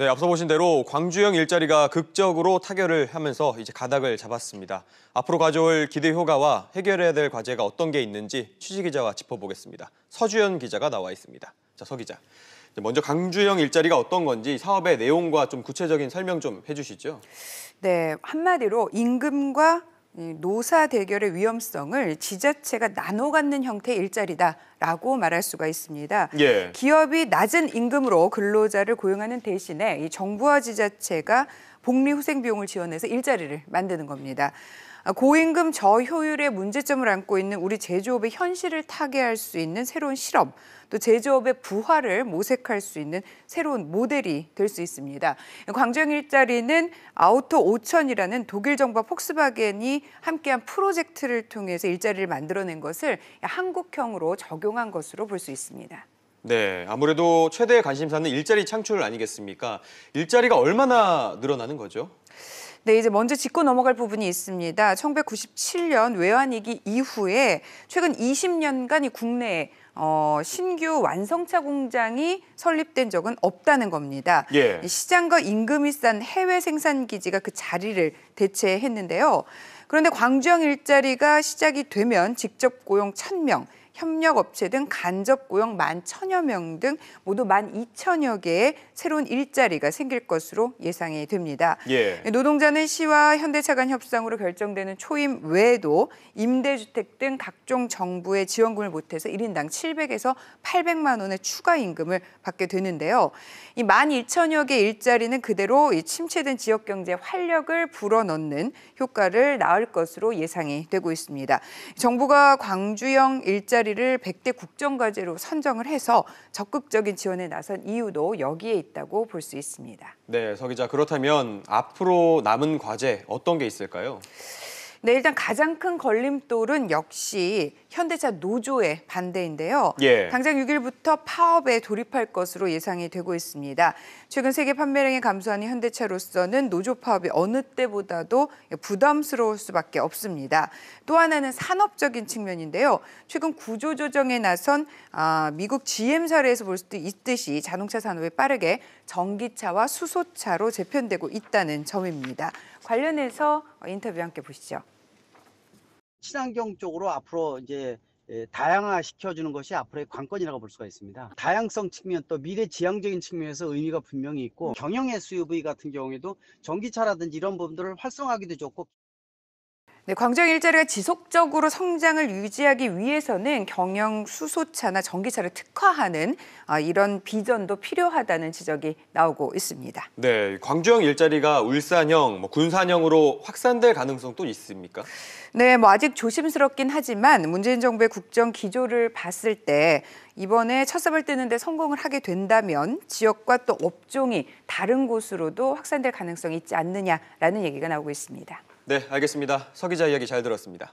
네, 앞서 보신 대로 광주형 일자리가 극적으로 타결을 하면서 이제 가닥을 잡았습니다. 앞으로 가져올 기대 효과와 해결해야 될 과제가 어떤 게 있는지 취지 기자와 짚어보겠습니다. 서주현 기자가 나와 있습니다. 자, 서 기자. 먼저 강주형 일자리가 어떤 건지 사업의 내용과 좀 구체적인 설명 좀 해주시죠. 네, 한마디로 임금과 노사 대결의 위험성을 지자체가 나눠 갖는 형태의 일자리다라고 말할 수가 있습니다. 예. 기업이 낮은 임금으로 근로자를 고용하는 대신에 이 정부와 지자체가 복리 후생 비용을 지원해서 일자리를 만드는 겁니다. 아, 고임금 저효율의 문제점을 안고 있는 우리 제조업의 현실을 타개할 수 있는 새로운 실험, 또 제조업의 부활을 모색할 수 있는 새로운 모델이 될 수 있습니다. 광주 일자리는 아우터 5천이라는 독일 정부와 폭스바겐이 함께한 프로젝트를 통해서 일자리를 만들어낸 것을 한국형으로 적용한 것으로 볼 수 있습니다. 네, 아무래도 최대의 관심사는 일자리 창출 아니겠습니까? 일자리가 얼마나 늘어나는 거죠? 네, 이제 먼저 짚고 넘어갈 부분이 있습니다. 1997년 외환위기 이후에 최근 20년간 이 국내에 어, 신규 완성차 공장이 설립된 적은 없다는 겁니다. 예. 시장과 임금이 싼 해외 생산 기지가 그 자리를 대체했는데요. 그런데 광주형 일자리가 시작이 되면 직접 고용 1000명, 협력업체 등 간접 고용 만 천여 명 등 모두 만 이천여 개의 새로운 일자리가 생길 것으로 예상이 됩니다. 예. 노동자는 시와 현대차 간 협상으로 결정되는 초임 외에도 임대주택 등 각종 정부의 지원금을 못해서 일인당칠백에서팔백만 원의 추가 임금을 받게 되는데요. 이만 이천여 개 일자리는 그대로 이 침체된 지역 경제 활력을 불어넣는 효과를 낳을 것으로 예상이 되고 있습니다. 정부가 광주형 일자리 일자리를 100대 국정과제로 선정을 해서 적극적인 지원에 나선 이유도 여기에 있다고 볼 수 있습니다. 네, 서 기자 그렇다면 앞으로 남은 과제 어떤 게 있을까요? 네, 일단 가장 큰 걸림돌은 역시 현대차 노조의 반대인데요. 예. 당장 6일부터 파업에 돌입할 것으로 예상이 되고 있습니다. 최근 세계 판매량이 감소하는 현대차로서는 노조 파업이 어느 때보다도 부담스러울 수밖에 없습니다. 또 하나는 산업적인 측면인데요. 최근 구조조정에 나선 아, 미국 GM 사례에서 볼 수도 있듯이 자동차 산업이 빠르게 전기차와 수소차로 재편되고 있다는 점입니다. 관련해서 인터뷰 함께 보시죠. 친환경 쪽으로 앞으로 이제 예, 다양화 시켜주는 것이 앞으로의 관건이라고 볼 수가 있습니다. 다양성 측면 또 미래 지향적인 측면에서 의미가 분명히 있고 경영의 수요부 같은 경우에도 전기차라든지 이런 부분들을 활성화하기도 좋고 네, 광장 일자리가 지속적으로 성장을 유지하기 위해서는 경영 수소차나 전기차를 특화하는 아, 이런 비전도 필요하다는 지적이 나오고 있습니다. 네, 광주형 일자리가 울산형, 뭐 군산형으로 확산될 가능성도 있습니까? 네, 뭐 아직 조심스럽긴 하지만 문재인 정부의 국정 기조를 봤을 때 이번에 첫삽을 뜨는데 성공을 하게 된다면 지역과 또 업종이 다른 곳으로도 확산될 가능성이 있지 않느냐라는 얘기가 나오고 있습니다. 네, 알겠습니다. 서 기자 이야기 잘 들었습니다.